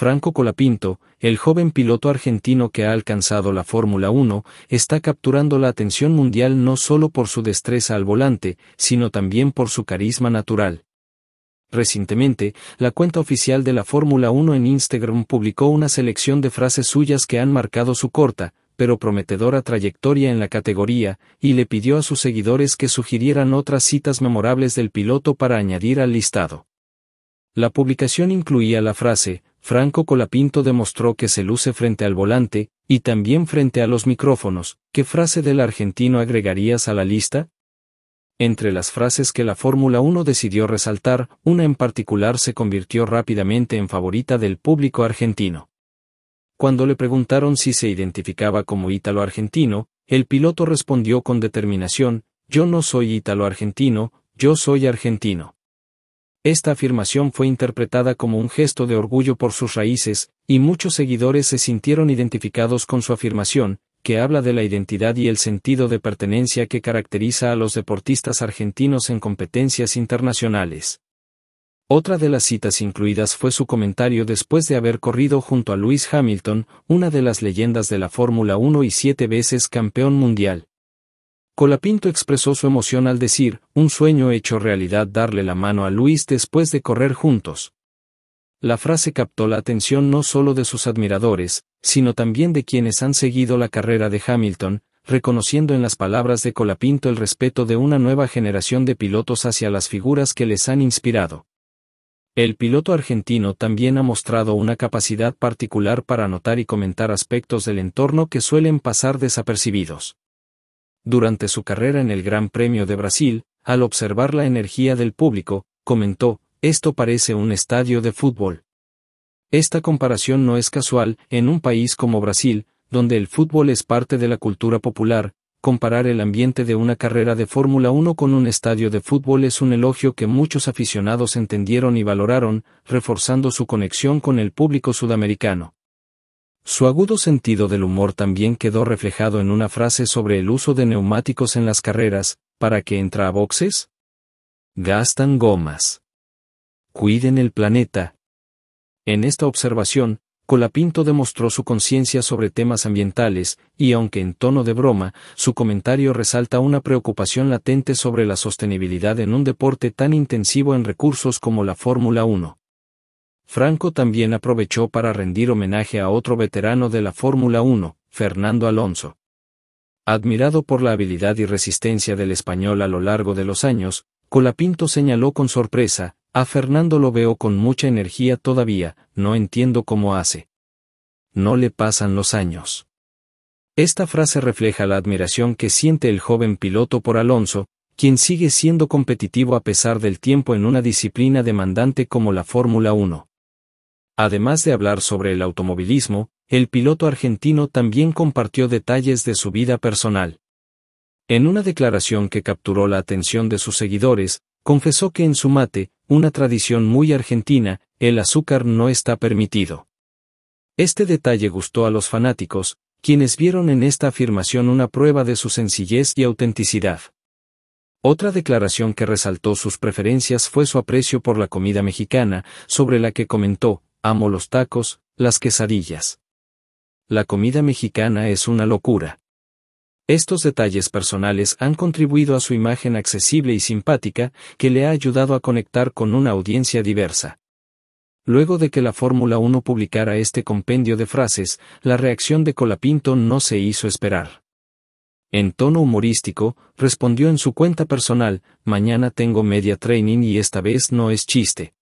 Franco Colapinto, el joven piloto argentino que ha alcanzado la Fórmula 1, está capturando la atención mundial no solo por su destreza al volante, sino también por su carisma natural. Recientemente, la cuenta oficial de la Fórmula 1 en Instagram publicó una selección de frases suyas que han marcado su corta, pero prometedora trayectoria en la categoría, y le pidió a sus seguidores que sugirieran otras citas memorables del piloto para añadir al listado. La publicación incluía la frase, Franco Colapinto demostró que se luce frente al volante, y también frente a los micrófonos, ¿qué frase del argentino agregarías a la lista? Entre las frases que la Fórmula 1 decidió resaltar, una en particular se convirtió rápidamente en favorita del público argentino. Cuando le preguntaron si se identificaba como ítalo-argentino, el piloto respondió con determinación, yo no soy ítalo-argentino, yo soy argentino. Esta afirmación fue interpretada como un gesto de orgullo por sus raíces, y muchos seguidores se sintieron identificados con su afirmación, que habla de la identidad y el sentido de pertenencia que caracteriza a los deportistas argentinos en competencias internacionales. Otra de las citas incluidas fue su comentario después de haber corrido junto a Lewis Hamilton, una de las leyendas de la Fórmula 1 y siete veces campeón mundial. Colapinto expresó su emoción al decir, un sueño hecho realidad darle la mano a Luis después de correr juntos. La frase captó la atención no solo de sus admiradores, sino también de quienes han seguido la carrera de Hamilton, reconociendo en las palabras de Colapinto el respeto de una nueva generación de pilotos hacia las figuras que les han inspirado. El piloto argentino también ha mostrado una capacidad particular para notar y comentar aspectos del entorno que suelen pasar desapercibidos durante su carrera en el Gran Premio de Brasil, al observar la energía del público, comentó, esto parece un estadio de fútbol. Esta comparación no es casual, en un país como Brasil, donde el fútbol es parte de la cultura popular, comparar el ambiente de una carrera de Fórmula 1 con un estadio de fútbol es un elogio que muchos aficionados entendieron y valoraron, reforzando su conexión con el público sudamericano. Su agudo sentido del humor también quedó reflejado en una frase sobre el uso de neumáticos en las carreras, ¿para qué entra a boxes? Gastan gomas. Cuiden el planeta. En esta observación, Colapinto demostró su conciencia sobre temas ambientales, y aunque en tono de broma, su comentario resalta una preocupación latente sobre la sostenibilidad en un deporte tan intensivo en recursos como la Fórmula 1. Franco también aprovechó para rendir homenaje a otro veterano de la Fórmula 1, Fernando Alonso. Admirado por la habilidad y resistencia del español a lo largo de los años, Colapinto señaló con sorpresa, a Fernando lo veo con mucha energía todavía, no entiendo cómo hace. No le pasan los años. Esta frase refleja la admiración que siente el joven piloto por Alonso, quien sigue siendo competitivo a pesar del tiempo en una disciplina demandante como la Fórmula 1. Además de hablar sobre el automovilismo, el piloto argentino también compartió detalles de su vida personal. En una declaración que capturó la atención de sus seguidores, confesó que en su mate, una tradición muy argentina, el azúcar no está permitido. Este detalle gustó a los fanáticos, quienes vieron en esta afirmación una prueba de su sencillez y autenticidad. Otra declaración que resaltó sus preferencias fue su aprecio por la comida mexicana, sobre la que comentó, Amo los tacos, las quesadillas. La comida mexicana es una locura. Estos detalles personales han contribuido a su imagen accesible y simpática, que le ha ayudado a conectar con una audiencia diversa. Luego de que la Fórmula 1 publicara este compendio de frases, la reacción de Colapinto no se hizo esperar. En tono humorístico, respondió en su cuenta personal, mañana tengo media training y esta vez no es chiste.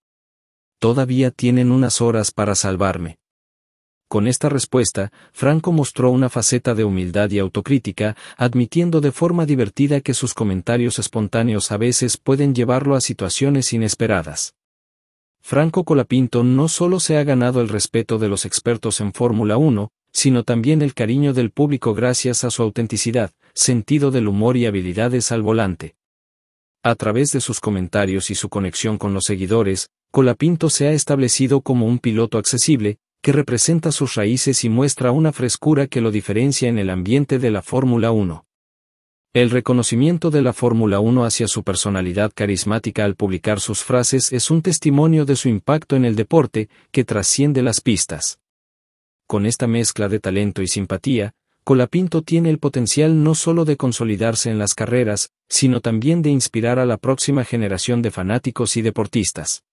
Todavía tienen unas horas para salvarme. Con esta respuesta, Franco mostró una faceta de humildad y autocrítica, admitiendo de forma divertida que sus comentarios espontáneos a veces pueden llevarlo a situaciones inesperadas. Franco Colapinto no solo se ha ganado el respeto de los expertos en Fórmula 1, sino también el cariño del público gracias a su autenticidad, sentido del humor y habilidades al volante. A través de sus comentarios y su conexión con los seguidores, Colapinto se ha establecido como un piloto accesible, que representa sus raíces y muestra una frescura que lo diferencia en el ambiente de la Fórmula 1. El reconocimiento de la Fórmula 1 hacia su personalidad carismática al publicar sus frases es un testimonio de su impacto en el deporte, que trasciende las pistas. Con esta mezcla de talento y simpatía, Colapinto tiene el potencial no solo de consolidarse en las carreras, sino también de inspirar a la próxima generación de fanáticos y deportistas.